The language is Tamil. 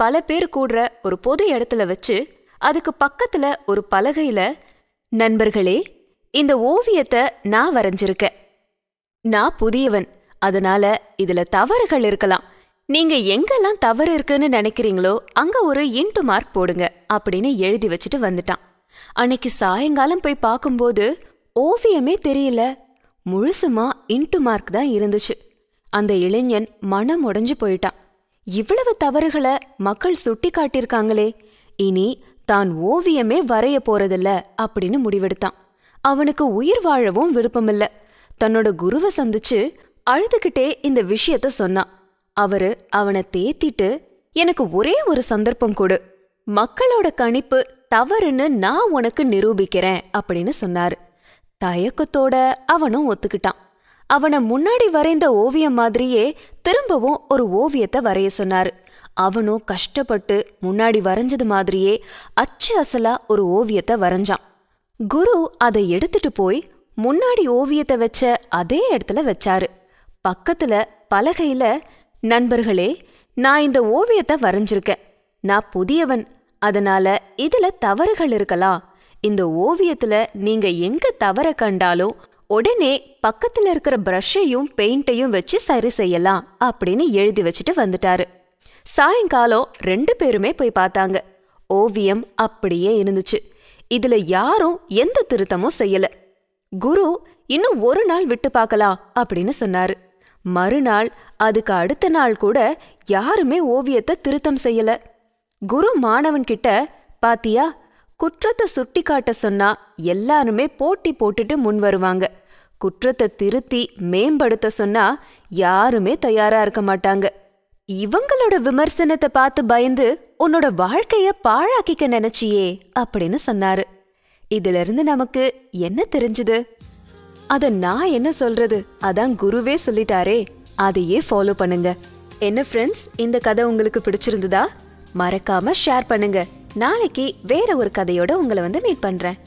பல பேர் கூடுற ஒரு பொது இடத்துல வச்சு அதுக்கு பக்கத்துல ஒரு பலகையில நண்பர்களே இந்த ஓவியத்தை நான் வரைஞ்சிருக்கேன் நான் புதியவன் அதனால இதுல தவறுகள் இருக்கலாம் நீங்க எங்கெல்லாம் தவறு இருக்குன்னு நினைக்கிறீங்களோ அங்க ஒரு இன்டு மார்க் போடுங்க அப்படின்னு எழுதி வச்சுட்டு வந்துட்டான் அன்னைக்கு சாயங்காலம் போய் பார்க்கும்போது ஓவியமே தெரியல முழுசுமா இன்டு மார்க் தான் இருந்துச்சு அந்த இளைஞன் மனம் உடைஞ்சு போயிட்டான் இவ்வளவு தவறுகளை மக்கள் சுட்டி காட்டியிருக்காங்களே இனி தான் ஓவியமே வரைய போறதில்ல அப்படின்னு முடிவெடுத்தான் அவனுக்கு உயிர் வாழவும் விருப்பமில்ல தன்னோட குருவை சந்திச்சு அழுதுகிட்டே இந்த விஷயத்த சொன்னான் அவரு அவனை தேத்திட்டு எனக்கு ஒரே ஒரு சந்தர்ப்பம் கொடு மக்களோட கணிப்பு தவறுன்னு நான் உனக்கு நிரூபிக்கிறேன் அப்படின்னு சொன்னாரு தயக்கத்தோட அவனும் ஒத்துக்கிட்டான் அவனை முன்னாடி வரைந்த ஓவியம் மாதிரியே திரும்பவும் ஒரு ஓவியத்தை வரைய சொன்னார் அவனும் கஷ்டப்பட்டு முன்னாடி வரைஞ்சது மாதிரியே அச்சு அசலா ஒரு ஓவியத்தை வரைஞ்சான் குரு அதை எடுத்துட்டு போய் முன்னாடி ஓவியத்தை வச்ச அதே இடத்துல வச்சாரு பக்கத்துல பலகையில நண்பர்களே நான் இந்த ஓவியத்தை வரைஞ்சிருக்கேன் நான் புதியவன் அதனால இதுல தவறுகள் இருக்கலாம் இந்த ஓவியத்துல நீங்க எங்க தவற கண்டாலும் உடனே பக்கத்துல இருக்கிற பிரஷ்ஷையும் பெயிண்டையும் வச்சு சரி செய்யலாம் அப்படின்னு எழுதி வச்சுட்டு வந்துட்டாரு சாயங்காலம் ரெண்டு பேருமே போய் பார்த்தாங்க ஓவியம் அப்படியே இருந்துச்சு இதுல யாரும் எந்த திருத்தமும் செய்யல குரு இன்னும் ஒரு நாள் விட்டு பார்க்கலாம் அப்படின்னு சொன்னாரு மறுநாள் அதுக்கு அடுத்த நாள் கூட யாருமே ஓவியத்தை திருத்தம் செய்யல குரு மாணவன்கிட்ட பாத்தியா குற்றத்தை சுட்டி காட்ட சொன்னா எல்லாருமே போட்டி போட்டுட்டு முன் வருவாங்க குற்றத்தை திருத்தி மேம்படுத்த சொன்னா யாருமே தயாரா இருக்க மாட்டாங்க இவங்களோட விமர்சனத்தை பார்த்து பயந்து உன்னோட வாழ்க்கைய பாழாக்கிக்க நினைச்சியே அப்படின்னு சொன்னாரு இதுல இருந்து நமக்கு என்ன தெரிஞ்சது அத நான் என்ன சொல்றது அதான் குருவே சொல்லிட்டாரே அதையே ஃபாலோ பண்ணுங்க என்ன ஃப்ரெண்ட்ஸ் இந்த கதை உங்களுக்கு பிடிச்சிருந்ததா மறக்காம ஷேர் பண்ணுங்க நாளைக்கு வேற ஒரு கதையோட உங்களை வந்து மீட் பண்றேன்